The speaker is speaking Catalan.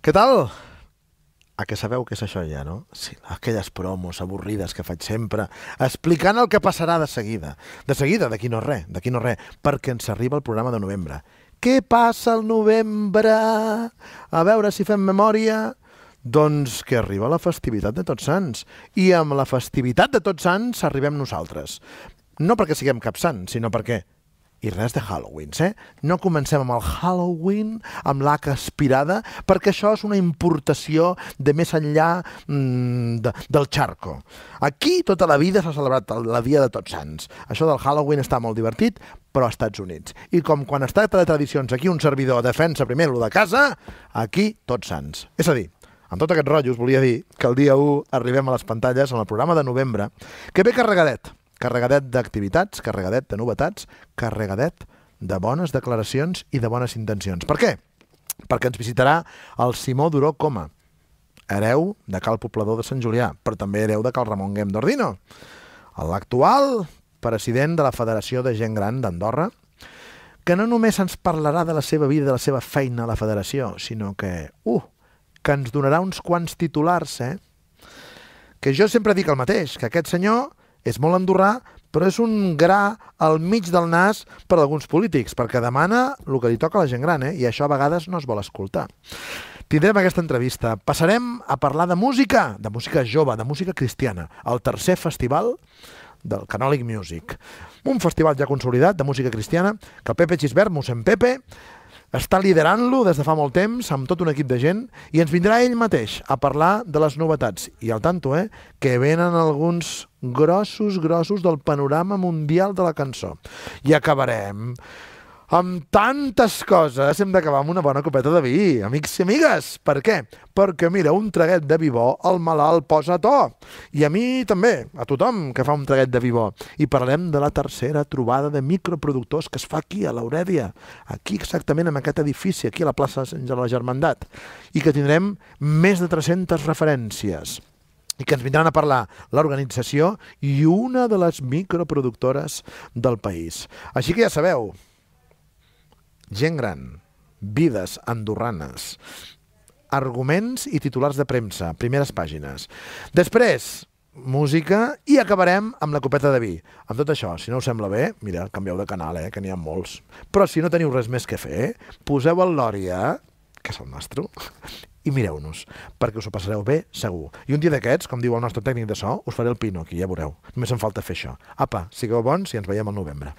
Què tal? A què sabeu què és això ja, no? Sí, aquelles promos avorrides que faig sempre, explicant el que passarà de seguida. De seguida, d'aquí no res, d'aquí no res, perquè ens arriba el programa de novembre. Què passa al novembre? A veure si fem memòria. Doncs que arriba la festivitat de Tots Sants. I amb la festivitat de Tots Sants arribem nosaltres. No perquè siguem cap sant, sinó perquè i res de Halloween, eh? No comencem amb el Halloween, amb l'H aspirada, perquè això és una importació de més enllà mm, de, del xarco. Aquí tota la vida s'ha celebrat la Dia de Tots Sants. Això del Halloween està molt divertit, però als Estats Units. I com quan es tracta de tradicions aquí un servidor defensa primer lo de casa, aquí Tots Sants. És a dir, amb tot aquest rotllo us volia dir que el dia 1 arribem a les pantalles en el programa de novembre, que ve carregadet, Carregadet d'activitats, carregadet de novetats, carregadet de bones declaracions i de bones intencions. Per què? Perquè ens visitarà el Simó Duró Coma, hereu de Cal Poblador de Sant Julià, però també hereu de Cal Ramon Guem d'Ordino, l'actual president de la Federació de Gent Gran d'Andorra, que no només ens parlarà de la seva vida, de la seva feina a la federació, sinó que, uh, que ens donarà uns quants titulars, eh? Que jo sempre dic el mateix, que aquest senyor és molt andorrà, però és un gra al mig del nas per a alguns polítics, perquè demana el que li toca a la gent gran, eh? i això a vegades no es vol escoltar. Tindrem aquesta entrevista. Passarem a parlar de música, de música jove, de música cristiana, al tercer festival del Canòlic Music. Un festival ja consolidat de música cristiana que el Pepe Gisbert, mossèn Pepe, està liderant-lo des de fa molt temps amb tot un equip de gent i ens vindrà ell mateix a parlar de les novetats. I al tanto, eh, que venen alguns grossos, grossos del panorama mundial de la cançó. I acabarem amb tantes coses, hem d'acabar amb una bona copeta de vi, amics i amigues. Per què? Perquè, mira, un traguet de vi bo el malalt posa to. I a mi també, a tothom que fa un traguet de vi bo. I parlem de la tercera trobada de microproductors que es fa aquí, a l'Aurèdia. Aquí, exactament, en aquest edifici, aquí a la plaça de la Germandat. I que tindrem més de 300 referències i que ens vindran a parlar l'organització i una de les microproductores del país. Així que ja sabeu, gent gran, vides andorranes, arguments i titulars de premsa, primeres pàgines. Després, música i acabarem amb la copeta de vi. Amb tot això, si no us sembla bé, mira, canvieu de canal, eh, que n'hi ha molts. Però si no teniu res més que fer, poseu el Lòria, que és el nostre, i mireu-nos, perquè us ho passareu bé, segur. I un dia d'aquests, com diu el nostre tècnic de so, us faré el pino aquí, ja veureu. Només em falta fer això. Apa, sigueu bons i ens veiem al novembre.